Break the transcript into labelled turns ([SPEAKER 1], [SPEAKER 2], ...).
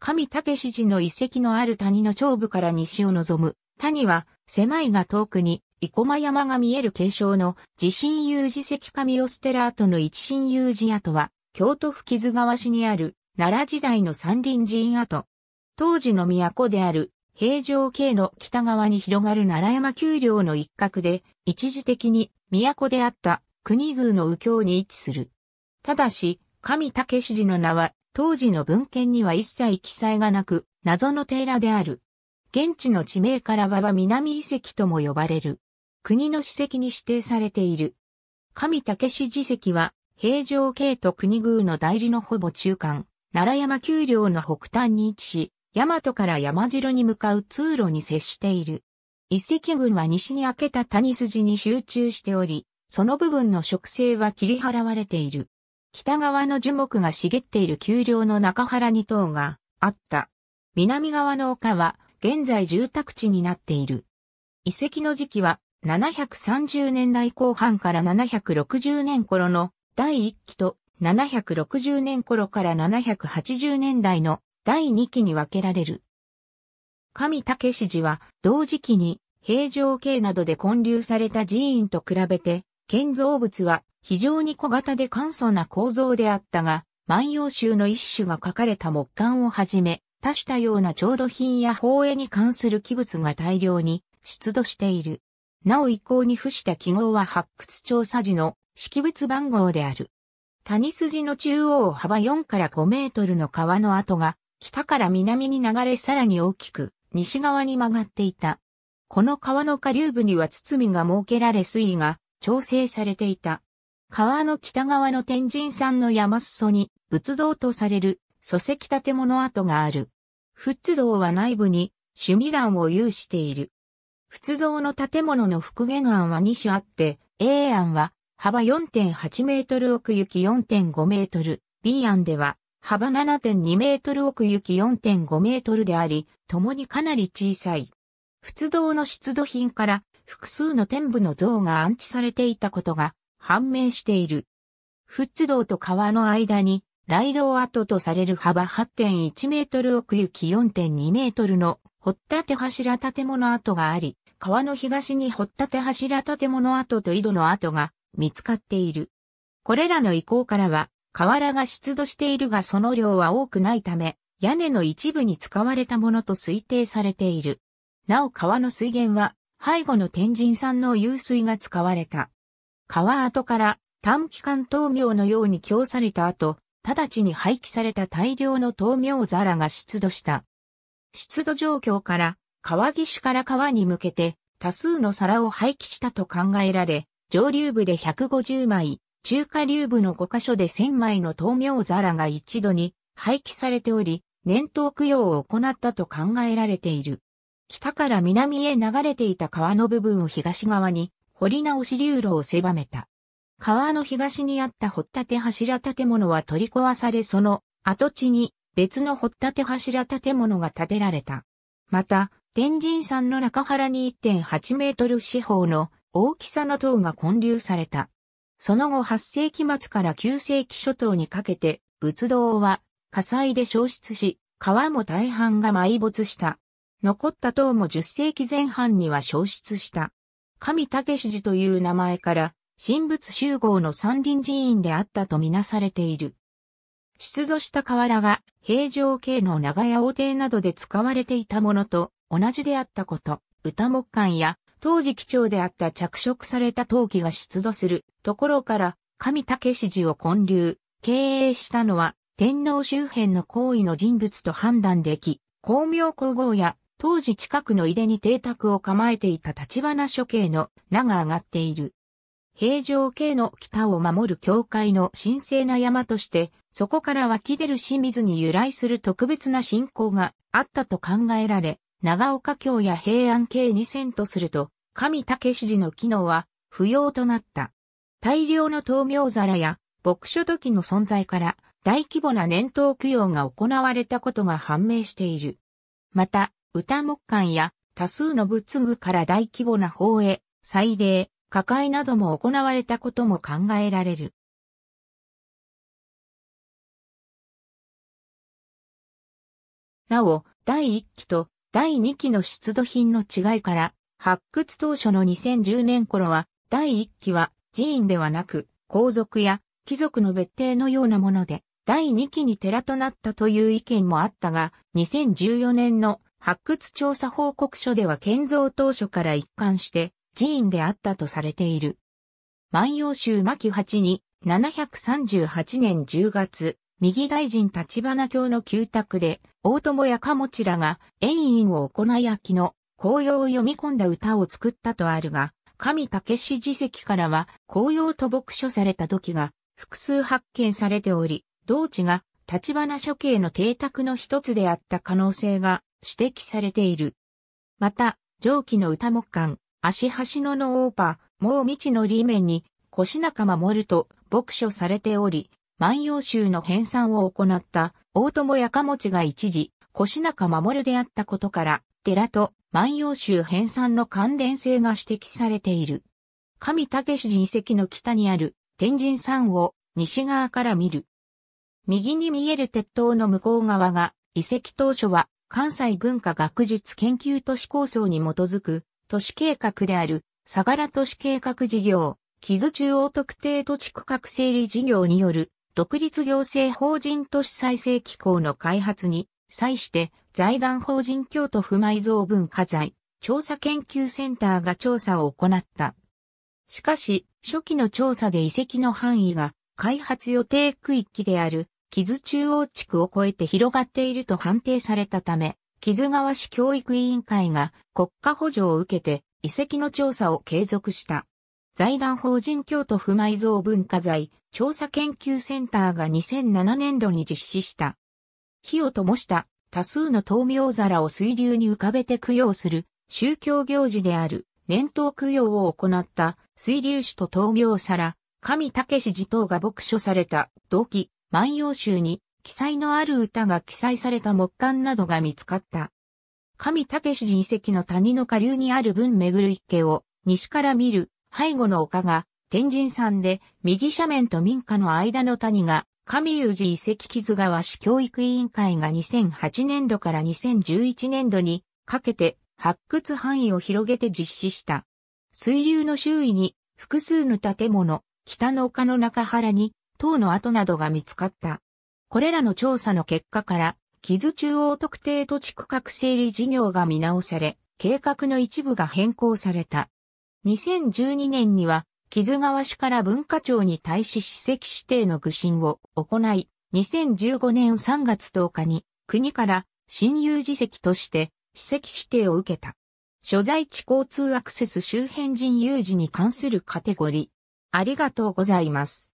[SPEAKER 1] 神武氏寺の遺跡のある谷の頂部から西を望む。谷は、狭いが遠くに、生駒山が見える継承の、地震有事石神オステラ跡の一神有事跡は、京都府木津川市にある、奈良時代の山林寺院跡。当時の都である、平城京の北側に広がる奈良山丘陵の一角で、一時的に都であった国宮の右京に位置する。ただし、神武氏寺の名は当時の文献には一切記載がなく、謎の寺である。現地の地名から馬場南遺跡とも呼ばれる。国の史跡に指定されている。上武史寺跡は、平城系と国宮の代理のほぼ中間、奈良山丘陵の北端に位置し、大和から山城に向かう通路に接している。遺跡群は西に開けた谷筋に集中しており、その部分の植生は切り払われている。北側の樹木が茂っている丘陵の中原二棟があった。南側の丘は現在住宅地になっている。遺跡の時期は730年代後半から760年頃の第1期と760年頃から780年代の第2期に分けられる。神武氏寺は同時期に平城京などで建立された寺院と比べて建造物は非常に小型で簡素な構造であったが、万葉集の一種が書かれた木簡をはじめ、多種多様な調度品や法映に関する器物が大量に出土している。なお遺構に付した記号は発掘調査時の識別番号である。谷筋の中央幅4から5メートルの川の跡が、北から南に流れさらに大きく、西側に曲がっていた。この川の下流部には堤が設けられ水位が調整されていた。川の北側の天神山の山裾に仏道とされる礎石建物跡がある。仏道は内部に趣味岩を有している。仏道の建物の復元案は2種あって、A 案は幅4.8メートル奥行き4.5メートル、B 案では幅7.2メートル奥行き4.5メートルであり、共にかなり小さい。仏道の出土品から複数の天部の像が安置されていたことが判明している。仏道と川の間に、雷道跡とされる幅8.1メートル奥行き4.2メートルの掘ったて柱建物跡があり、川の東に掘ったて柱建物跡と井戸の跡が見つかっている。これらの遺構からは、河原が出土しているがその量は多くないため、屋根の一部に使われたものと推定されている。なお川の水源は、背後の天神山の湧水が使われた。川跡から短期間豆苗のように供された後、直ちに廃棄された大量の豆苗皿が出土した。出土状況から、川岸から川に向けて多数の皿を廃棄したと考えられ、上流部で150枚、中下流部の5箇所で1000枚の豆苗皿が一度に廃棄されており、年頭供養を行ったと考えられている。北から南へ流れていた川の部分を東側に掘り直し流路を狭めた。川の東にあった掘立柱建物は取り壊されその跡地に別の掘立柱建物が建てられた。また、天神山の中原に1.8メートル四方の大きさの塔が建立された。その後8世紀末から9世紀初頭にかけて仏道は火災で消失し、川も大半が埋没した。残った塔も10世紀前半には消失した。神武寺という名前から、神仏集合の山林寺院であったとみなされている。出土した瓦が平城系の長屋王邸などで使われていたものと同じであったこと、歌木館や当時基調であった着色された陶器が出土するところから神武氏寺を建立、経営したのは天皇周辺の行為の人物と判断でき、光明皇后や当時近くの井出に邸宅を構えていた立花諸兄の名が上がっている。平城系の北を守る教会の神聖な山として、そこから湧き出る清水に由来する特別な信仰があったと考えられ、長岡京や平安系に遷とすると、神武氏の機能は不要となった。大量の豆苗皿や牧書土器の存在から大規模な年頭供養が行われたことが判明している。また、歌木管や多数の仏具から大規模な法へ、祭礼、火会なども行われたことも考えられる。なお、第1期と第2期の出土品の違いから、発掘当初の2010年頃は、第1期は寺院ではなく、皇族や貴族の別邸のようなもので、第2期に寺となったという意見もあったが、2014年の発掘調査報告書では建造当初から一貫して寺院であったとされている。万葉集巻8に738年10月、右大臣立花教の旧宅で、大友や鴨ちらが、縁院を行い秋の紅葉を読み込んだ歌を作ったとあるが、神武史辞席からは紅葉と牧書された土器が複数発見されており、同地が立花処刑の邸宅の一つであった可能性が指摘されている。また、上記の歌木館、足端野のオーパ、もう未知の里面に、腰中守ると牧書されており、万葉集の編纂を行った大友やかもちが一時、腰中守であったことから、寺と万葉集編纂の関連性が指摘されている。神武史遺跡の北にある天神山を西側から見る。右に見える鉄塔の向こう側が遺跡当初は関西文化学術研究都市構想に基づく都市計画である、相良都市計画事業、木津中央特定土地区画整理事業による、独立行政法人都市再生機構の開発に、際して、財団法人京都不埋蔵文化財、調査研究センターが調査を行った。しかし、初期の調査で遺跡の範囲が、開発予定区域である木津中央地区を越えて広がっていると判定されたため、木津川市教育委員会が国家補助を受けて遺跡の調査を継続した。財団法人京都不埋蔵文化財調査研究センターが2007年度に実施した。火を灯した多数の灯明皿を水流に浮かべて供養する宗教行事である念頭供養を行った水流師と灯明皿、神武氏寺等が牧所された動機万葉集に記載のある歌が記載された木簡などが見つかった。神武史遺跡の谷の下流にある文巡る池を西から見る背後の丘が天神山で右斜面と民家の間の谷が神有寺遺跡木津川市教育委員会が2008年度から2011年度にかけて発掘範囲を広げて実施した。水流の周囲に複数の建物、北の丘の中原に等の跡などが見つかった。これらの調査の結果から、木津中央特定土地区画整理事業が見直され、計画の一部が変更された。2012年には、木津川市から文化庁に対し史跡指定の具申を行い、2015年3月10日に国から親友自席として史跡指定を受けた。所在地交通アクセス周辺人有事に関するカテゴリー。ありがとうございます。